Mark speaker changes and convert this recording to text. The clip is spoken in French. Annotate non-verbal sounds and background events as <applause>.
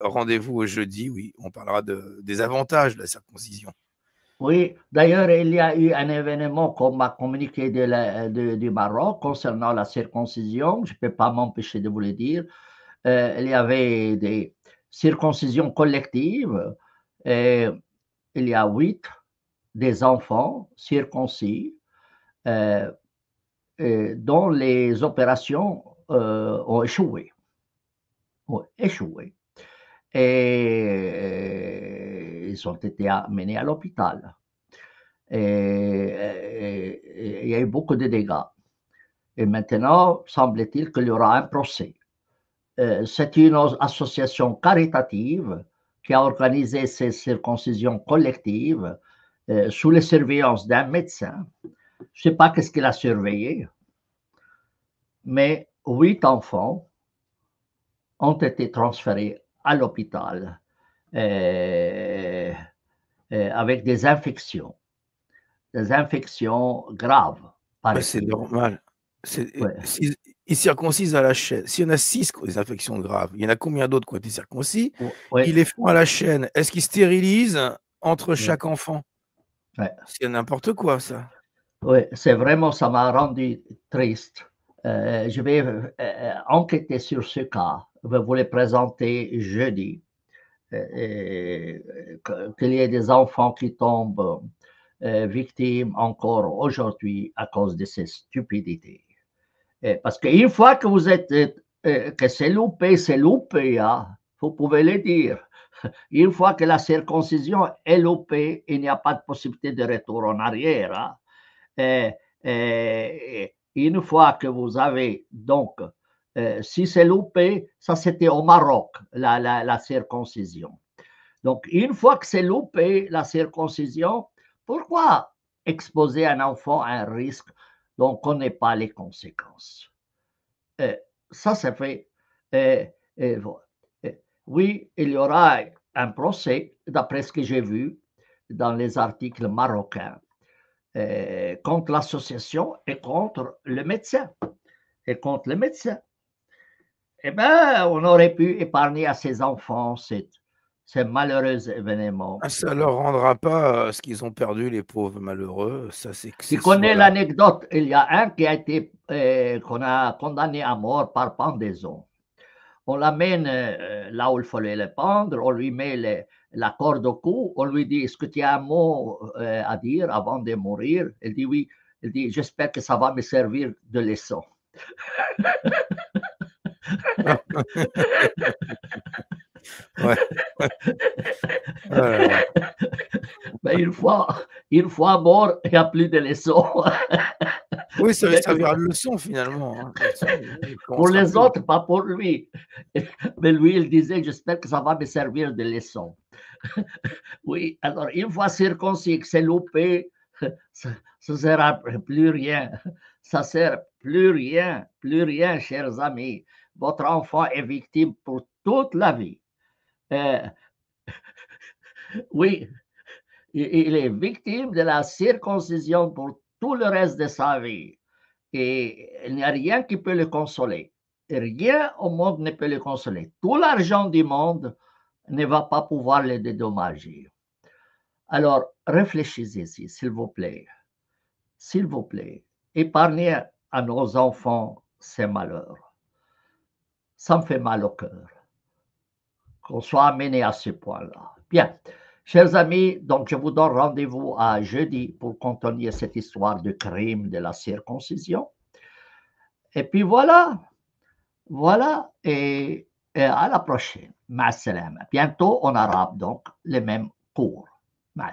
Speaker 1: rendez-vous jeudi, oui, on parlera de, des avantages de la circoncision. Oui, d'ailleurs, il y a eu un événement qu'on m'a communiqué de du Maroc concernant la circoncision. Je ne peux pas m'empêcher de vous le dire. Euh, il y avait des circoncisions collectives et il y a huit des enfants circoncis euh, dont les opérations euh, ont échoué. Ont échoué et ils ont été amenés à l'hôpital. Et, eh, il y a eu eh, e, e, e beaucoup de dégâts. Et maintenant, semble-t-il qu'il y aura un procès. C'est une association caritative qui a organisé ces circoncisions collectives sous la surveillance d'un médecin. Je ne sais pas qu'est-ce qu'il a surveillé, mais huit enfants ont été transférés à l'hôpital eh, eh, avec des infections, des infections graves. C'est normal. Ils, circoncisent à la chaîne. S'il y en a six des infections graves, il y en a combien d'autres qui ont été circoncis Ils les font à la chaîne. Est-ce qu'ils stérilisent entre chaque enfant C'est n'importe quoi, ça. Oui, c'est vraiment, ça m'a rendu triste. Euh, je vais euh, euh, enquêter sur ce cas vous les présenter jeudi. Euh, euh, qu'il y ait des enfants qui tombent euh, victimes encore aujourd'hui à cause de ces stupidités. parce qu'une fois que vous êtes, que c'est loupé, c'est loupé, hein, vous pouvez le dire. <laughs> Une fois que la circoncision est loupée, il n'y a pas de possibilité de retour en arrière. Hein. une fois que vous avez donc euh, si c'est loupé, ça c'était au Maroc, la, circoncision. Donc, une fois que c'est loupé, la circoncision, pourquoi exposer un enfant à un risque dont on ne connaît pas les conséquences euh, Ça, c'est fait. Euh, oui, il y aura un procès, d'après ce que j'ai vu dans les articles marocains, contre l'association et contre le médecin. Et contre le médecin eh bien, on aurait pu épargner à ses enfants cette, ces malheureux événements. Ah, ça ne leur rendra pas euh, ce qu'ils ont perdu, les pauvres malheureux. Ça, c'est tu connais l'anecdote, il y a un qui a été euh, qu'on a condamné à mort par pendaison. On l'amène euh, là où il fallait le pendre, on lui met la corde au cou, on lui dit, est-ce que tu as un mot à dire avant de mourir Il dit oui. Il dit, j'espère que ça va me servir de leçon. <laughs> <laughs> ouais. <laughs> une, fois, une fois mort, il n'y a plus de leçons. oui, ça va servir de leçon finalement. Hein. <laughs> Pour les autres, pas pour lui. Mais lui, il disait J'espère que ça va me servir de leçon. oui, alors une fois circoncis, c'est loupé, ça ne sert plus rien. Ça sert plus rien, plus rien, chers amis votre enfant est victime pour toute la vie. Euh, <laughs> oui, il est victime de la circoncision pour tout le reste de sa vie. Et il n'y a rien qui peut le consoler. Rien au monde ne peut le consoler. Tout l'argent du monde ne va pas pouvoir le dédommager. Alors, réfléchissez-y, s'il vous plaît. S'il vous plaît, épargnez à nos enfants ces malheurs ça me fait mal au cœur qu'on soit amené à ce point-là. Bien, chers amis, donc je vous donne rendez-vous à jeudi pour contenir cette histoire de crime de la circoncision. Et puis voilà, voilà, et, à la prochaine. Ma Bientôt en arabe, donc, les mêmes cours. Ma